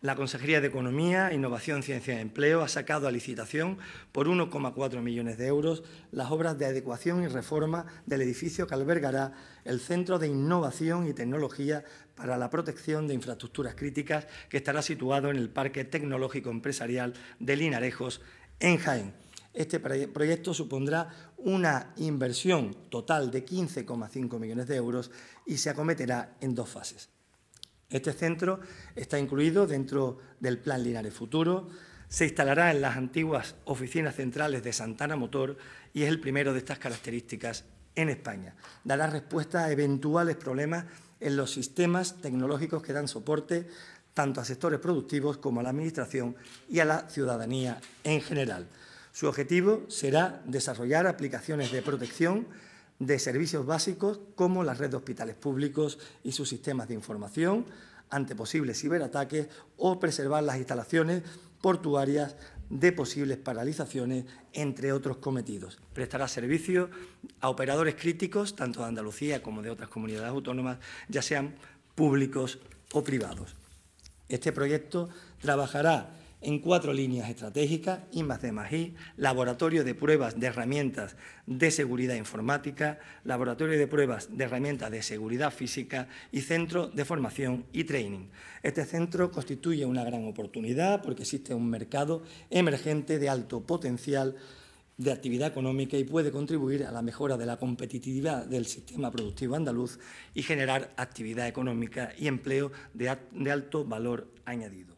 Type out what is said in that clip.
La Consejería de Economía, Innovación, Ciencia y Empleo ha sacado a licitación por 1,4 millones de euros las obras de adecuación y reforma del edificio que albergará el Centro de Innovación y Tecnología para la Protección de Infraestructuras Críticas, que estará situado en el Parque Tecnológico Empresarial de Linarejos, en Jaén. Este proyecto supondrá una inversión total de 15,5 millones de euros y se acometerá en dos fases. Este centro está incluido dentro del Plan Linares Futuro, se instalará en las antiguas oficinas centrales de Santana Motor y es el primero de estas características en España. Dará respuesta a eventuales problemas en los sistemas tecnológicos que dan soporte tanto a sectores productivos como a la Administración y a la ciudadanía en general. Su objetivo será desarrollar aplicaciones de protección de servicios básicos como la red de hospitales públicos y sus sistemas de información ante posibles ciberataques o preservar las instalaciones portuarias de posibles paralizaciones, entre otros cometidos. Prestará servicio a operadores críticos, tanto de Andalucía como de otras comunidades autónomas, ya sean públicos o privados. Este proyecto trabajará en cuatro líneas estratégicas, I de Magí, laboratorio de pruebas de herramientas de seguridad informática, laboratorio de pruebas de herramientas de seguridad física y centro de formación y training. Este centro constituye una gran oportunidad porque existe un mercado emergente de alto potencial de actividad económica y puede contribuir a la mejora de la competitividad del sistema productivo andaluz y generar actividad económica y empleo de alto valor añadido.